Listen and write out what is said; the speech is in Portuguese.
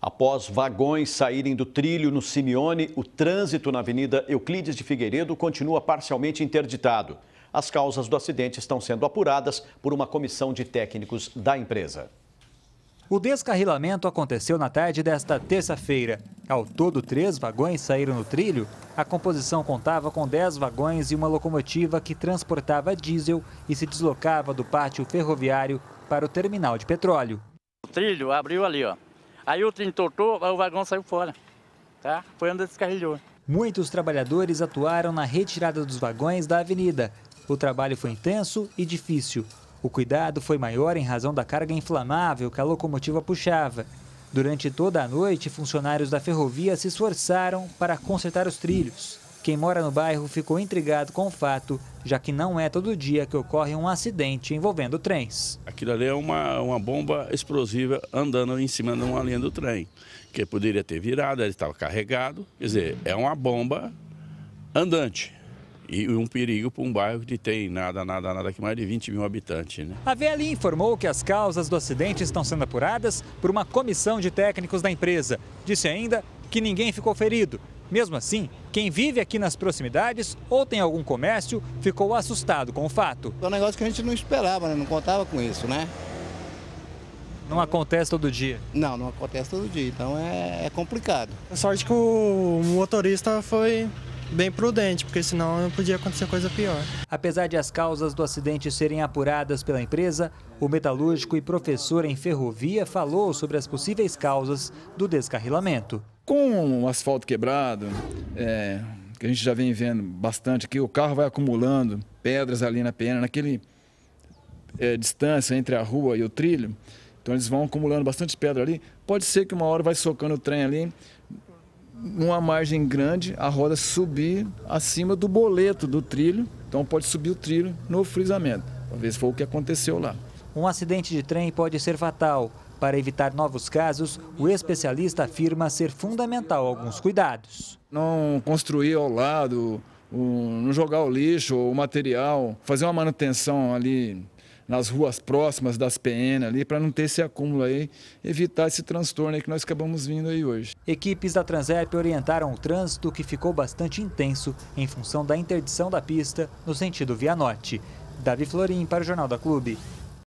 Após vagões saírem do trilho no Simeone, o trânsito na Avenida Euclides de Figueiredo continua parcialmente interditado. As causas do acidente estão sendo apuradas por uma comissão de técnicos da empresa. O descarrilamento aconteceu na tarde desta terça-feira. Ao todo, três vagões saíram no trilho. A composição contava com dez vagões e uma locomotiva que transportava diesel e se deslocava do pátio ferroviário para o terminal de petróleo. O trilho abriu ali, ó. Aí o trem tortou, o vagão saiu fora. Tá? Foi onde descarrilhou. Muitos trabalhadores atuaram na retirada dos vagões da avenida. O trabalho foi intenso e difícil. O cuidado foi maior em razão da carga inflamável que a locomotiva puxava. Durante toda a noite, funcionários da ferrovia se esforçaram para consertar os trilhos. Quem mora no bairro ficou intrigado com o fato, já que não é todo dia que ocorre um acidente envolvendo trens. Aquilo ali é uma, uma bomba explosiva andando em cima de uma linha do trem, que poderia ter virado, ele estava carregado. Quer dizer, é uma bomba andante e um perigo para um bairro que tem nada, nada, nada, que mais de 20 mil habitantes. Né? A VLI informou que as causas do acidente estão sendo apuradas por uma comissão de técnicos da empresa. Disse ainda que ninguém ficou ferido mesmo assim, quem vive aqui nas proximidades ou tem algum comércio ficou assustado com o fato. É um negócio que a gente não esperava, né? não contava com isso, né? Não acontece todo dia? Não, não acontece todo dia, então é, é complicado. A sorte que o motorista foi bem prudente, porque senão podia acontecer coisa pior. Apesar de as causas do acidente serem apuradas pela empresa, o metalúrgico e professor em ferrovia falou sobre as possíveis causas do descarrilamento. Com o asfalto quebrado, é, que a gente já vem vendo bastante aqui, o carro vai acumulando pedras ali na pena, naquele é, distância entre a rua e o trilho. Então eles vão acumulando bastante pedra ali. Pode ser que uma hora vai socando o trem ali, numa margem grande, a roda subir acima do boleto do trilho. Então pode subir o trilho no frisamento. Talvez foi o que aconteceu lá. Um acidente de trem pode ser fatal. Para evitar novos casos, o especialista afirma ser fundamental alguns cuidados. Não construir ao lado, não jogar o lixo, o material, fazer uma manutenção ali nas ruas próximas das PN ali, para não ter esse acúmulo aí, evitar esse transtorno aí que nós acabamos vindo aí hoje. Equipes da Transep orientaram o trânsito que ficou bastante intenso em função da interdição da pista no sentido Via Norte. Davi Florim para o Jornal da Clube.